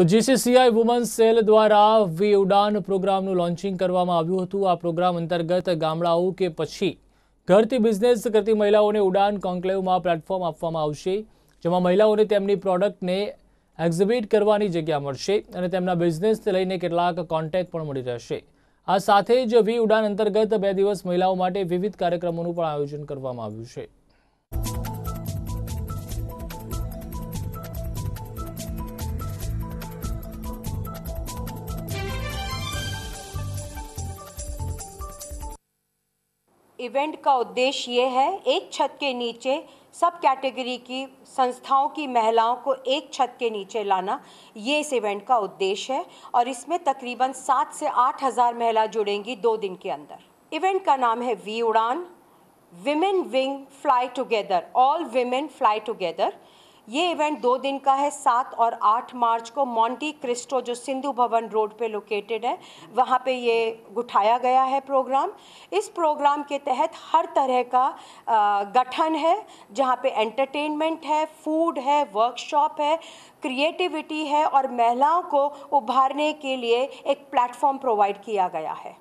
તો GCCI woman cell દ્વારા વી ઉડાન પ્રોગ્રામનું લોન્ચિંગ કરવામાં આવ્યું હતું આ પ્રોગ્રામ અંતર્ગત ગામડાઓ કે પછી ઘરથી બિઝનેસ કરતી મહિલાઓને ઉડાન કોન્કલેવમાં પ્લેટફોર્મ આપવામાં આવશે જેમાં મહિલાઓને તેમની પ્રોડક્ટને એક્ઝિબિટ કરવાની જગ્યા મળશે અને તેમના બિઝનેસથી લઈને કેટલાક કોન્ટેક્ટ પણ મળી રહેશે આ સાથે જ વી ઉડાન અંતર્ગત બે દિવસ મહિલાઓ માટે વિવિધ કાર્યક્રમોનું પણ આયોજન કરવામાં આવ્યું છે इवेंट का उद्देश्य ये है एक छत के नीचे सब कैटेगरी की संस्थाओं की महिलाओं को एक छत के नीचे लाना ये इस इवेंट का उद्देश्य है और इसमें तकरीबन सात से आठ हज़ार महिला जुड़ेंगी दो दिन के अंदर इवेंट का नाम है V Udaan women wing fly together all women fly together ये इवेंट दो दिन का है सात और आठ मार्च को मॉन्टी क्रिस्टो जो सिंधु भवन रोड पे लोकेटेड है वहाँ पे ये उठाया गया है प्रोग्राम इस प्रोग्राम के तहत हर तरह का गठन है जहाँ पे एंटरटेनमेंट है फूड है वर्कशॉप है क्रिएटिविटी है और महिलाओं को उभारने के लिए एक प्लेटफॉर्म प्रोवाइड किया गया है